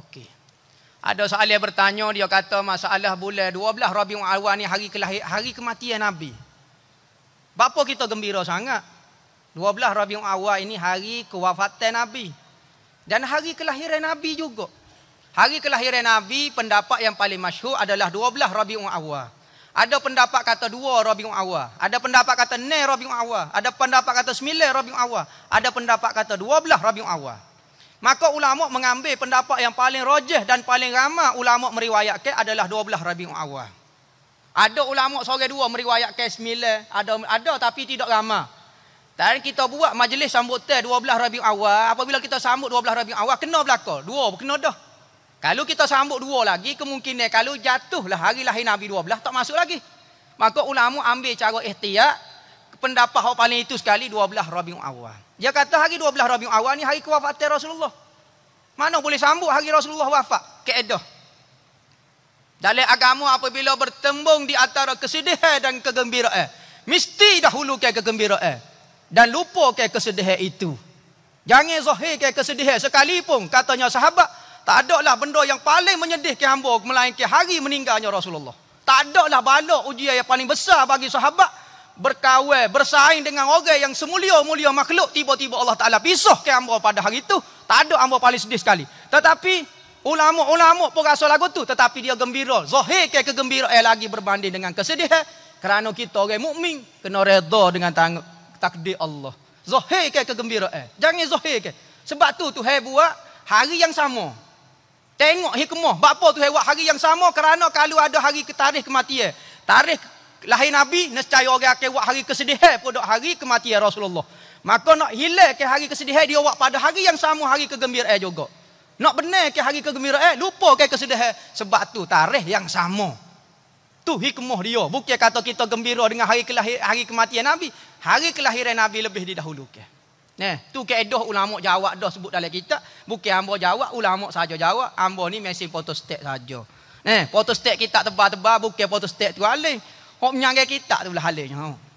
Okey. Ada soal yang bertanya dia kata masalah bulan 12 Rabiul Awal ni hari kelahir, hari kematian Nabi. Bapa kita gembira sangat. 12 Rabiul Awal ini hari kewafatan Nabi. Dan hari kelahiran Nabi juga. Hari kelahiran Nabi pendapat yang paling masyhur adalah 12 Rabiul Awal. Ada pendapat kata 2 Rabiul Awal, ada pendapat kata 9 Rabiul Awal, ada pendapat kata 9 Rabiul Awal, ada pendapat kata 12 Rabiul Awal. Maka ulama mengambil pendapat yang paling rojah dan paling ramah ulama meriwayatkan adalah 12 Rabiul Awal. Ada ulama seorang dua meriwayatkan sembilan, ada ada tapi tidak ramah. Dan kita buat majlis sambutan 12 Rabiul Awal, apabila kita sambut 12 Rabiul Awal kena belaka, dua kena dah. Kalau kita sambut dua lagi kemungkinan kalau jatuhlah hari lahir Nabi 12 tak masuk lagi. Maka ulama ambil cara ikhtiar pendapat hak paling itu sekali 12 Rabiul Awal. Dia kata hari 12 Rabiul Awal ni hari kewafatan Rasulullah. Mana boleh sambut hari Rasulullah wafat? Keedah. Dalam agama apabila bertembung di antara kesedihan dan kegembiraan, mesti dahulu ke kegembiraan dan lupa ke kesedihan itu. Jangan zahir ke kesedihan sekalipun katanya sahabat, tak ada lah benda yang paling menyedihkan hamba melainkan hari meninggalnya Rasulullah. Tak ada lah balak ujian yang paling besar bagi sahabat berkawal, bersaing dengan orang yang semulia-mulia makhluk, tiba-tiba Allah Ta'ala pisah ke hamba pada hari itu, tak ada hamba paling sedih sekali. Tetapi, ulama-ulama pun rasa lagu tu, tetapi dia gembira. Zahir ke kegembiraan eh, lagi berbanding dengan kesedihan. Kerana kita orang mukmin kena redha dengan tang- takdir Allah. Zahir ke kegembiraan. Eh. Jangan zahir ke. Sebab tu Tuhan buat hari yang sama. Tengok hikmah. Bapa tu hewat hari yang sama kerana kalau ada hari ke tarikh kematian. Tarikh lahir Nabi, nescaya orang akan buat hari kesedihan pun hari kematian Rasulullah. Maka nak hilang ke hari kesedihan dia buat pada hari yang sama hari kegembiraan juga. Nak benar ke hari kegembiraan, lupa ke kesedihan sebab tu tarikh yang sama. Tu hikmah dia. Bukan kata kita gembira dengan hari kelahir, hari kematian Nabi. Hari kelahiran Nabi lebih didahulukan. Nah, tu kaedah ulama jawab dah sebut dalam kita. Bukan hamba jawab, ulama saja jawab. Hamba ni mesti foto stek saja. Nah, foto kita tebal-tebal bukan foto tu alih. Hok menyanggai kita tu lah halnya. Oh.